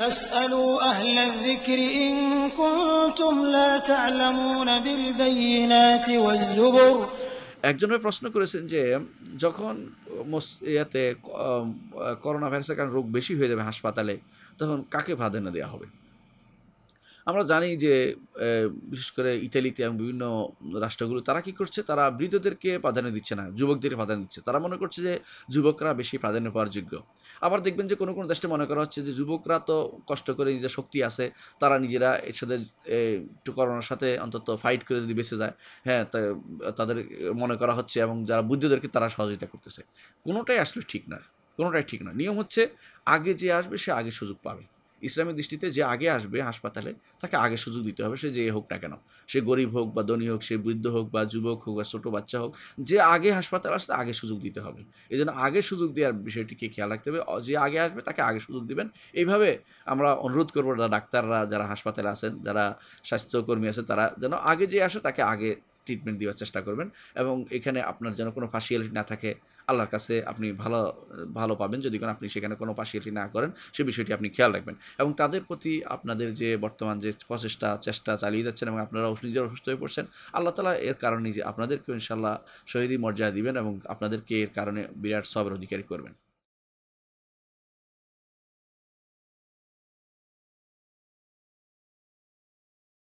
فاسألوا একজন প্রশ্ন করেছেন যে যখন ইয়াতে করোনা ভাইরাসের কারণে রোগ বেশি হয়ে যাবে হাসপাতালে তখন কাকে প্রাধান্য দেওয়া হবে আমরা জানি যে বিশেষ করে ইতালিতে এবং বিভিন্ন রাষ্ট্রগুলো তারা কি করছে তারা বৃদ্ধদেরকে প্রাধান্য দিচ্ছে না যুবকদেরকে প্রাধান্য দিচ্ছে তারা মনে করছে যে যুবকরা বেশি প্রাধান্য পাওয়ার যোগ্য আবার দেখবেন যে কোনো কোনো দেশে মনে করা হচ্ছে যে যুবকরা তো কষ্ট করে নিজের শক্তি আছে তারা নিজেরা এর সাথে একটু করোনার সাথে অন্তত ফাইট করে যদি বেঁচে যায় হ্যাঁ তাদের মনে করা হচ্ছে এবং যারা বুদ্ধদেরকে তারা সহযোগিতা করতেছে কোনোটাই আসলে ঠিক না কোনোটাই ঠিক না নিয়ম হচ্ছে আগে যে আসবে সে আগে সুযোগ পাবে ইসলামের দৃষ্টিতে যে আগে আসবে হাসপাতালে তাকে আগে সুযোগ দিতে হবে সে যে হোক না কেন সে গরিব হোক বা ধনী হোক সে বৃদ্ধ হোক বা যুবক হোক বা ছোটো বাচ্চা হোক যে আগে হাসপাতাল আসতে আগে সুযোগ দিতে হবে এই জন্য আগে সুযোগ দেওয়ার বিষয়টিকে খেয়াল রাখতে হবে যে আগে আসবে তাকে আগে সুযোগ দিবেন এইভাবে আমরা অনুরোধ করবো ডাক্তাররা যারা হাসপাতালে আছেন যারা স্বাস্থ্যকর্মী আছে তারা যেন আগে যে আসে তাকে আগে ট্রিটমেন্ট দেওয়ার চেষ্টা করবেন এবং এখানে আপনার যেন কোনো পার্সিয়ালিটি না থাকে আল্লাহর কাছে আপনি ভালো ভালো পাবেন যদি কোনো আপনি সেখানে কোনো পার্সিয়ালিটি না করেন সে বিষয়টি আপনি খেয়াল রাখবেন এবং তাদের প্রতি আপনাদের যে বর্তমান যে প্রচেষ্টা চেষ্টা চালিয়ে যাচ্ছেন এবং আপনারা নিজেরা অসুস্থ হয়ে পড়ছেন আল্লাহ তালা এর কারণে যে আপনাদেরকে ইনশাল্লাহ শহীদি মর্যাদা দিবেন এবং আপনাদেরকে এর কারণে বিরাট সবের অধিকারী করবেন